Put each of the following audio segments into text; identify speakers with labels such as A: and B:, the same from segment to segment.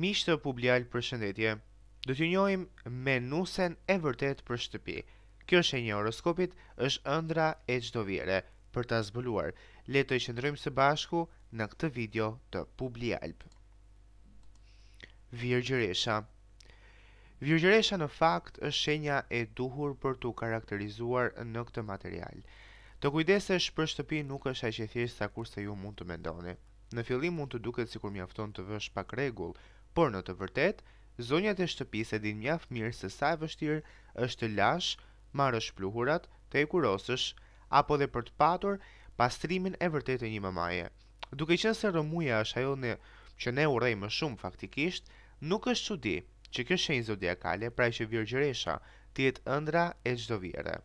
A: Mishë të publial për shëndetje, do t'ju njojmë me nusen e vërtet për shtëpi. Kjo është e një horoskopit është ëndra e qdo vire për ta zbuluar. Le të i qëndrojmë së bashku në këtë video të publialp. Virgjëresha Virgjëresha në fakt është shenja e duhur për t'u karakterizuar në këtë material. Të kujdesesh për shtëpi nuk është aqe sa kur se ju mund të mendoni. Në fillim mund të duket si kur mjafton të vësh pak regull, por në të vërtet, zonjat e shtëpisë din mjaft mirë se sa e vështirë është të lash, marrësh pluhurat, të ekurosësh apo dhe për të patur pastrimin e vërtet e një mamaje. Duke qenë se rëmuja është ajo në që ne urrej më shumë faktikisht, nuk është çudi që kjo shenjë zodiakale pra që virgjëresha të jetë ëndra e çdo vire.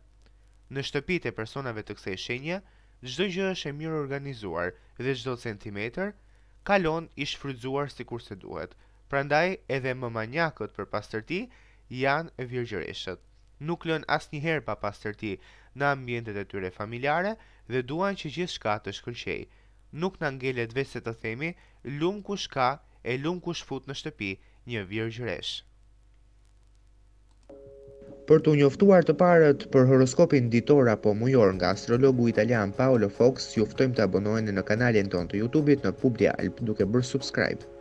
A: Në shtëpitë e personave të kësaj shenje, çdo gjë është e mirë organizuar dhe çdo centimetër kalon i shfrytzuar sikur se duhet, prandaj edhe më manjakët për pastërti janë virgjëreshët. Nuk lën njëherë pa pastërti në ambientet e tyre familjare dhe duan që gjithë shka të shkëllqej. Nuk në ngelet vese të themi, lumë ku shka e lumë ku shfut në shtëpi një virgjëresh. Për të njoftuar të parët për horoskopin ditor apo mujor nga astrologu italian Paolo Fox, juftojmë të abonojnë në kanalin tonë të Youtube-it në Publia Alp duke bërë subscribe.